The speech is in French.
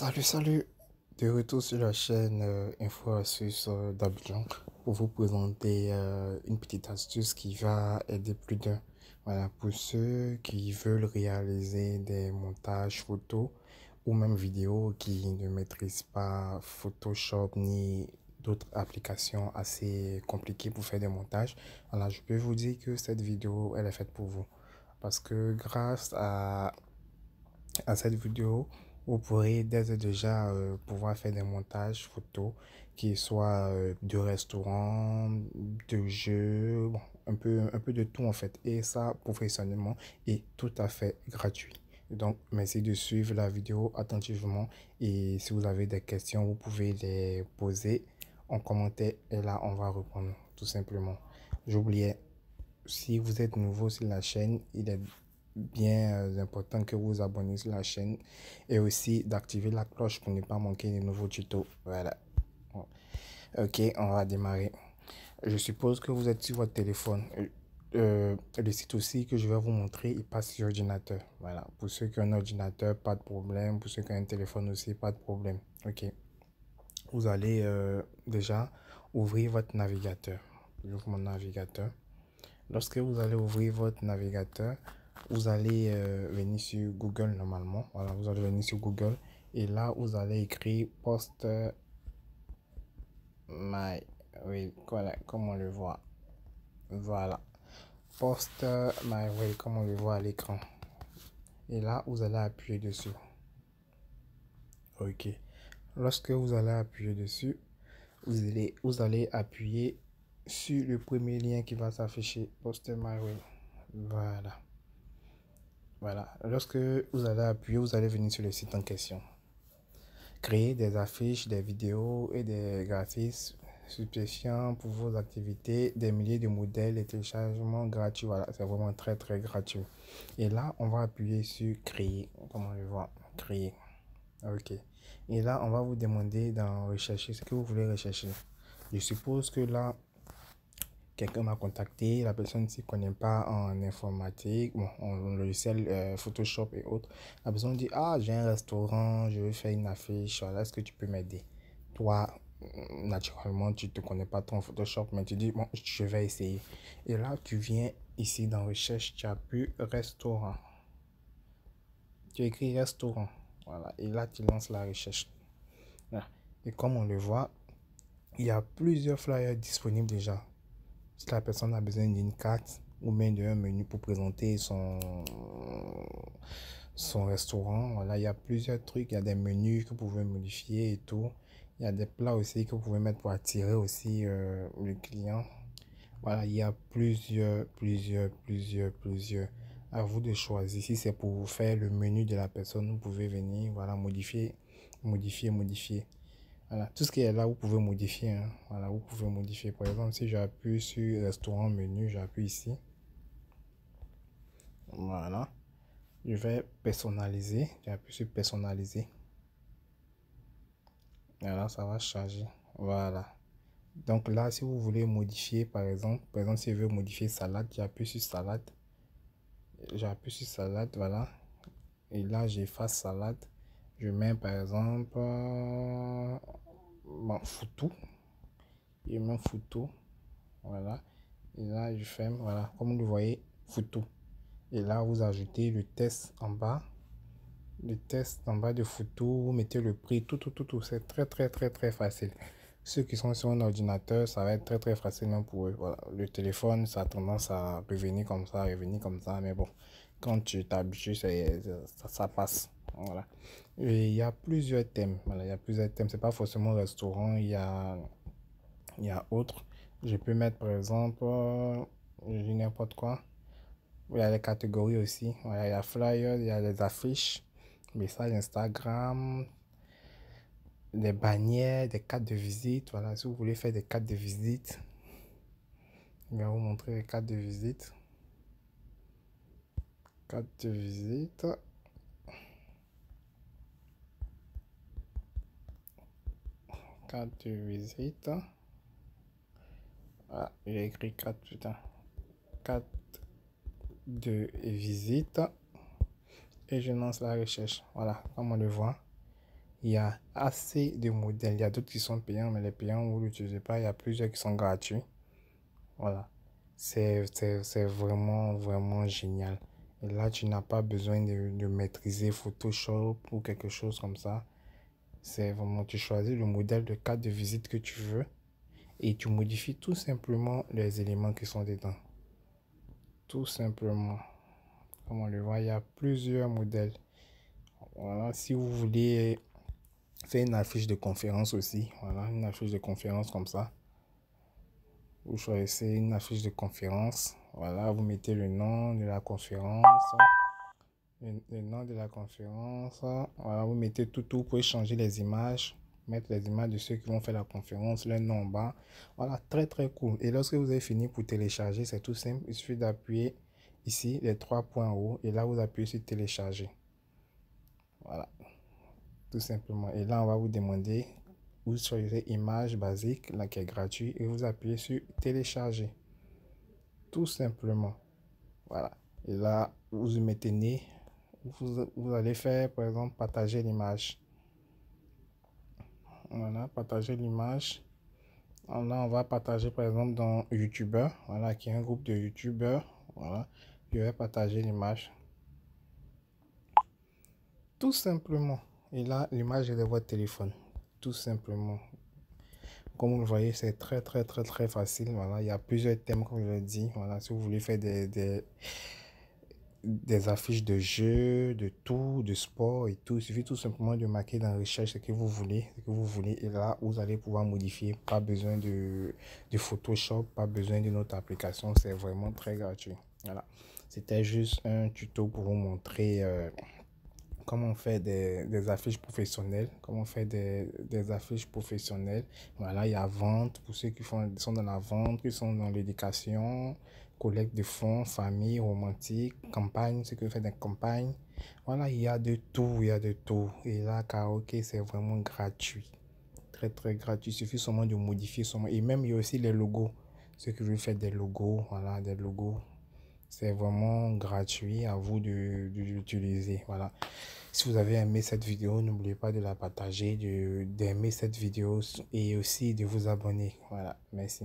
Salut, salut De retour sur la chaîne euh, Info euh, pour vous présenter euh, une petite astuce qui va aider plus d'un. Voilà, pour ceux qui veulent réaliser des montages photos ou même vidéos qui ne maîtrisent pas Photoshop ni d'autres applications assez compliquées pour faire des montages. Alors, je peux vous dire que cette vidéo, elle est faite pour vous. Parce que grâce à, à cette vidéo, vous pourrez dès déjà euh, pouvoir faire des montages photos qui soient euh, de restaurants, de jeux, un, peu, un peu de tout en fait. Et ça professionnellement est tout à fait gratuit. Donc, merci de suivre la vidéo attentivement et si vous avez des questions, vous pouvez les poser en commentaire et là, on va répondre tout simplement. J'oubliais, si vous êtes nouveau sur la chaîne, il est bien euh, important que vous abonnez sur la chaîne et aussi d'activer la cloche pour ne pas manquer de nouveaux tutos. Voilà. Ok, on va démarrer. Je suppose que vous êtes sur votre téléphone. Euh, euh, le site aussi que je vais vous montrer, il passe sur ordinateur. Voilà. Pour ceux qui ont un ordinateur, pas de problème. Pour ceux qui ont un téléphone aussi, pas de problème. Ok. Vous allez déjà ouvrir votre navigateur. mon navigateur. Lorsque vous allez ouvrir votre navigateur, vous allez euh, venir sur Google normalement. Voilà, vous allez venir sur Google et là, vous allez écrire post euh, my. Way. voilà, comme on le voit. Voilà. Post euh, my way, comme on le voit à l'écran. Et là, vous allez appuyer dessus. Ok. Lorsque vous allez appuyer dessus, vous allez, vous allez appuyer sur le premier lien qui va s'afficher Post my way. Voilà. Voilà, lorsque vous allez appuyer, vous allez venir sur le site en question. Créer des affiches, des vidéos et des graphismes suggestions pour vos activités, des milliers de modèles et téléchargements gratuits. Voilà, c'est vraiment très très gratuit. Et là, on va appuyer sur créer. Comment je vois Créer. Ok. Et là, on va vous demander d'en rechercher ce que vous voulez rechercher. Je suppose que là, quelqu'un m'a contacté, la personne ne s'y connaît pas en informatique, bon, en logiciel euh, Photoshop et autres. La personne dit Ah, j'ai un restaurant, je veux faire une affiche, est-ce que tu peux m'aider Toi, naturellement, tu ne te connais pas trop en Photoshop, mais tu dis Bon, je vais essayer. Et là, tu viens ici dans Recherche, tu as pu restaurant. Tu écris restaurant. Voilà, et là, tu lances la recherche. Et comme on le voit, il y a plusieurs flyers disponibles déjà. Si la personne a besoin d'une carte ou même d'un menu pour présenter son, son restaurant, Là, il y a plusieurs trucs. Il y a des menus que vous pouvez modifier et tout. Il y a des plats aussi que vous pouvez mettre pour attirer aussi euh, le client. Voilà, il y a plusieurs, plusieurs, plusieurs, plusieurs. À vous de choisir. Si c'est pour vous faire le menu de la personne, vous pouvez venir, voilà, modifier, modifier, modifier. Voilà, tout ce qui est là, vous pouvez modifier. Hein. Voilà, vous pouvez modifier. Par exemple, si j'appuie sur restaurant menu, j'appuie ici. Voilà. Je vais personnaliser. J'appuie sur personnaliser. Voilà, ça va charger. Voilà. Donc là, si vous voulez modifier, par exemple, par exemple, si je veux modifier salade, j'appuie sur salade. J'appuie sur salade, voilà. Et là, j'efface salade. Je mets par exemple mon photo et mon photo Voilà. Et là, je ferme. Voilà. Comme vous voyez, photo. Et là, vous ajoutez le test en bas. Le test en bas de photo. Vous mettez le prix. Tout, tout, tout, tout. C'est très, très, très, très facile. Ceux qui sont sur un ordinateur, ça va être très, très facile pour eux. Le téléphone, ça a tendance à revenir comme ça, revenir comme ça. Mais bon, quand tu t'habitues, ça, ça passe. Voilà. il y a plusieurs thèmes. Voilà, il y a plusieurs thèmes. C'est pas forcément restaurant. Il y a, y a autre. Je peux mettre, par exemple, euh, n'importe quoi. Il y a les catégories aussi. il y a flyers, il y a les affiches, messages Instagram, des bannières, des cartes de visite. Voilà, si vous voulez faire des cartes de visite, je vais vous montrer les cartes de visite. Cartes de visite. carte de visite. Ah, j'ai écrit 4, putain. 4 de visite. Et je lance la recherche. Voilà, comme on le voit, il y a assez de modèles. Il y a d'autres qui sont payants, mais les payants, vous ne l'utilisez pas. Il y a plusieurs qui sont gratuits. Voilà. C'est vraiment, vraiment génial. Et là, tu n'as pas besoin de, de maîtriser Photoshop ou quelque chose comme ça c'est vraiment tu choisis le modèle de carte de visite que tu veux et tu modifies tout simplement les éléments qui sont dedans. Tout simplement. Comme on le voit, il y a plusieurs modèles. Voilà, si vous voulez faire une affiche de conférence aussi, voilà, une affiche de conférence comme ça. Vous choisissez une affiche de conférence. Voilà, vous mettez le nom de la conférence le, nom de la conférence. Voilà, vous mettez tout, tout, pour changer les images, mettre les images de ceux qui vont faire la conférence, le nom en bas. Voilà, très très cool. Et lorsque vous avez fini pour télécharger, c'est tout simple, il suffit d'appuyer ici les trois points haut et là vous appuyez sur télécharger. Voilà, tout simplement. Et là, on va vous demander, vous choisissez image basique, là qui est gratuit, et vous appuyez sur télécharger. Tout simplement. Voilà. Et là, vous mettez vous, allez faire, par exemple, partager l'image. Voilà, partager l'image. Là, on va partager, par exemple, dans YouTubeur Voilà, qui est un groupe de YouTubeurs. Voilà, je vais partager l'image. Tout simplement. Et là, l'image est de votre téléphone. Tout simplement. Comme vous le voyez, c'est très, très, très, très facile. Voilà, il y a plusieurs thèmes, comme je l'ai dit. Voilà, si vous voulez faire des des affiches de jeux, de tout, de sport et tout. Il suffit tout simplement de marquer dans la recherche ce que vous voulez, ce que vous voulez. Et là, vous allez pouvoir modifier. Pas besoin de, de Photoshop, pas besoin d'une autre application. C'est vraiment très gratuit. Voilà. C'était juste un tuto pour vous montrer euh, comment faire des, des, affiches professionnelles, comment faire des, des, affiches professionnelles. Voilà, il y a vente pour ceux qui font, sont dans la vente, qui sont dans l'éducation, collecte de fonds, famille, romantique, campagne, ce que vous faites des campagne, Voilà, il y a de tout, il y a de tout. Et là, karaoke c'est vraiment gratuit. Très, très gratuit. Il suffit seulement de modifier son... Et même, il y a aussi les logos. ce que vous faites des logos, voilà, des logos. C'est vraiment gratuit à vous de, de l'utiliser. Voilà. Si vous avez aimé cette vidéo, n'oubliez pas de la partager, d'aimer cette vidéo et aussi de vous abonner. Voilà. Merci.